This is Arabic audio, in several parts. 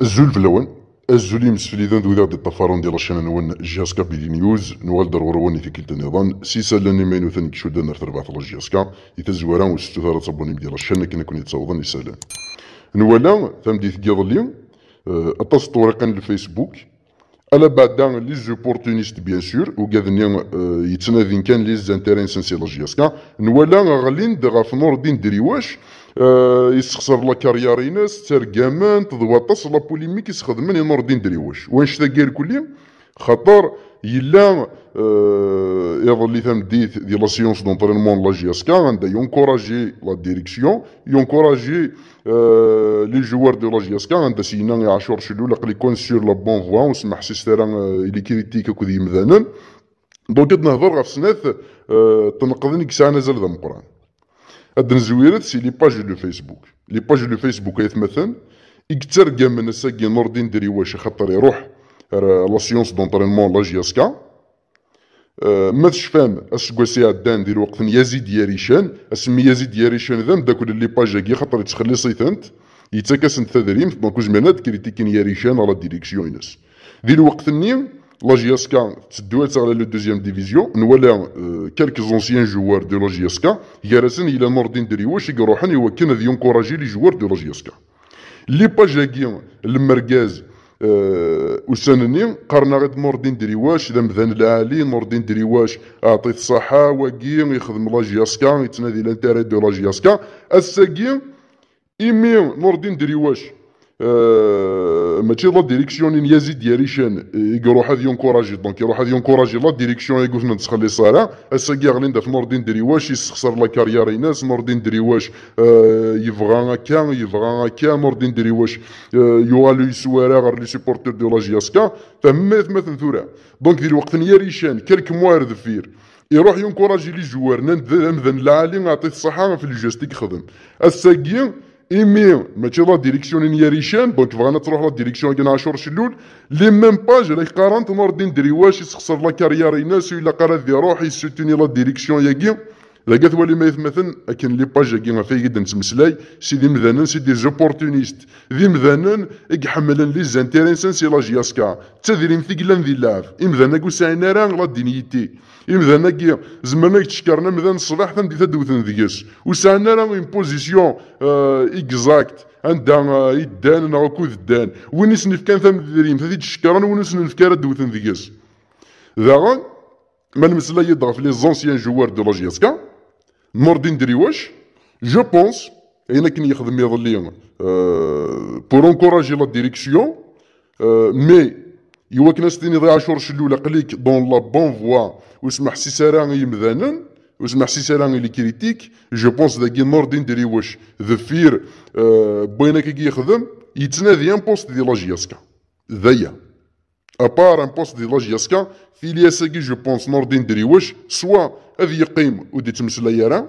الزول الاول الزول يمسفليدان دو ذاك الطفارون ديال الشان نون جياسكا بيدي نيوز نوال وني في كلتا النظام سيسا لاني ماينو ثاني كشودان نار تربع ثلاث جياسكا يتزوارا وستو ثارة صابوني ديال الشان كنا كون يتصوضن يسالا نوالا ثام ديث كيض اليوم أه، ورقا طريقا على بعدا لي زوبورتونيست بيان سور وكاذنيا يتنادين كان لي زانتيرين نسنسي لاجياسكا غلين دغا غاف نور الدين دريواش يسخسر لا كاريريناس ترقامان تضواطس لا بوليميك يسخدمن نور الدين دريواش وانشتا تاكير كلي خطر يلا هذا اللي ثم ديت دي لا سيونس دونترينمون لا جي اس كا غندا يونكوراجي لا ديريكسيون يونكوراجي لي جوار دو لا جي اس كا غندا سينا عاشور شلو لقلي كون سور لا بون فوا ونسمح سيستيرا لي كريتيك دي يمذانن دونك نهضر غير سنات تنقذني كساعه نزل ذا مقران هاد نزويرت سي لي باج دو فيسبوك لي باج دو فيسبوك اكثر يكتر من نور نوردين دري واش خاطر يروح لا سيونس دونترينمون لا جي اس كا ما تشفام سي عدان ديال وقت يزيد ياريشان اسمي يزيد ياريشان ذا لي اللي كي خاطر يتكاس انت يتساكسن تدريم دونك زمرنا كريتيكين ياريشان على ديريكسيون ينس ديال وقت النيم لا جي اس كا تدوات على لو دوزيام ديفيزيون نوالا كالك زونسيان جوار دو لا جي اس كا يارسن الى نوردين دري دريوش يروحن يوكن ذي ينكوراجي لي جوار دو لا جي اس كا لي المركز آه، وسنني قرنا غير نور الدين دريواش اذا مذن العالي نور الدين دريواش اعطيت الصحه واكي يخدم لاجياسكا يتنادي لانتيريت دو لاجياسكا الساكي إيمي نور الدين دريواش أه، ماشي لا ديريكسيون ان يزيد ديالي شان أه، يروح هذ ينكوراجي دونك يروح هذ ينكوراجي لا ديريكسيون يقول ندسخ تخلي صالح اسا كي ندف في نور الدين واش يستخسر لا كارير ناس نور الدين واش يفغا هكا يفغا هكا نور الدين دري واش أه، يوالو يسوارا غير لي سيبورتور دو لا جياسكا تمات مثلا ثورا دونك ديال الوقت يا شان كلك موارد فير يروح ينكوراجي لي جوار نمذن العالي نعطي الصحة في الجيست خدم اسا ايمي ماشي لا ديريكسيون ني ريشان دونك بغانا تروح لا ديريكسيون كاع عاشور شلول لي ميم باج انا قارنت نور ندري واش يسخسر لا كارير يناس ولا قرا روحي يسوتوني لا ديريكسيون ياكي لقيت ولي ما يتمثل اكن لي باج كيما في جدا تمسلاي سي دي سيدي سي دي زوبورتونيست دي مذانن يحملن لي زانتيريسان سي لاجياسكا جياسكا تدريم ثقلان ذي لاف امذنا كو ساينا راه غلا دينيتي امذنا كي زمرنا تشكرنا مذان الصلاح تندي تدوثن ذيكس وساينا راه اون بوزيسيون اكزاكت عندها آه، يدان انا كود ذدان ونس نفكان كان ثم دريم ثم تشكرن ونس نفكان دوثن ذيكس ذا ما نمسلا يدغ في لي زونسيان جوار دو لاجياسكا مرضي ندري واش جو بونس هنا كان يخدم يظل بور انكوراجي لا ديريكسيون مي يوا كنا ستيني ضيع شهور شلولة قليك دون لا بون فوا وسمح سي ساران يمذانن وسمح سي ساران لي كريتيك جو بونس داكي نوردي نديري واش ذا فير بغينا كي يخدم يتنادي ان بوست دي لاجياسكا ذايا à part un poste دي لاجياسكا في لياساكي جو بونس نور الدين دريوش سوا اذ يقيم ودي تمسلا يرا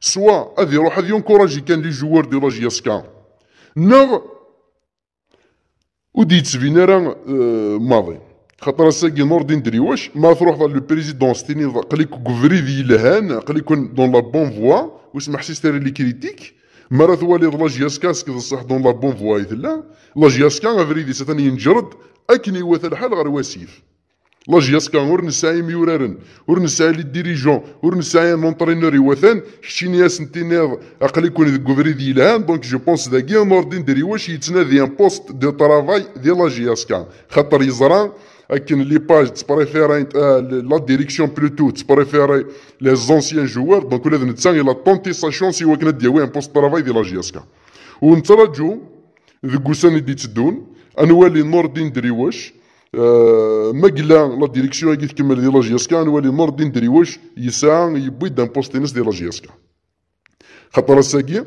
سوا à يروح اذ ينكوراجي كان لي جوار دي لاجياسكا نغ ودي تسفينا راه ماضي خاطر ساكي نور دين دريوش ما تروح لو بريزيدون ستيني لك كوفري ذي لهان كون دون لا بون فوا واسمح سيستير لي كريتيك مرة تواليض لاجياسكا سكد الصح دون لا بون فوا يثلا لاجياسكا افريدي ساتن ينجرد أكني وث الحال غير واسيف لاجياسكا ور نساي ميورارن ور نساي لي ديريجون ور نساي لونترينور يوثان شتيني ناس نتيني اقلي يكون ذك فريدي دونك جو بونس داكي نوردي ديري واش يتنادي ان بوست دو ترافاي ديال لاجياسكا خاطر يزران اكن لي باج تبريفيري آه، لا ديريكسيون بلوتو تبريفيري لي زونسيان جوار دونك ولاد نتا لا طونتي سا شونس يواكنا دياوي ان إيه، بوست ترافاي ديال جياسكا ونترجو ذوك السنين اللي تدون انوالي نور دين واش آه، ما قلا لا ديريكسيون كي تكمل ديال جياسكا نور دين ندري واش يسعى يبي دان بوستينس ديال جياسكا خاطر الساقيه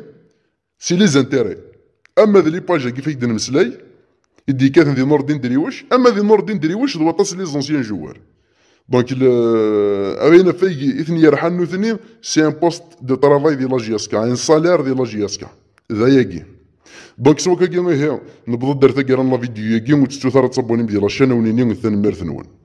سي لي زانتيري اما ذي لي باج كيف يقدر نمسلاي يدي كاتن ذي نور الدين دريوش اما ذي نور الدين دريوش دو طاس لي زونسيان جوار دونك اوين فاي اثني يرحن اثنين سي ان بوست دو ترافاي دي لاجياسكا ان سالير دي لاجياسكا ذا ياكي دونك سوا كاكي هي نبض درت كيران لا فيديو ياكي وتستو ثار تصبوني بدي لاشين ونيني ثن ميرثنون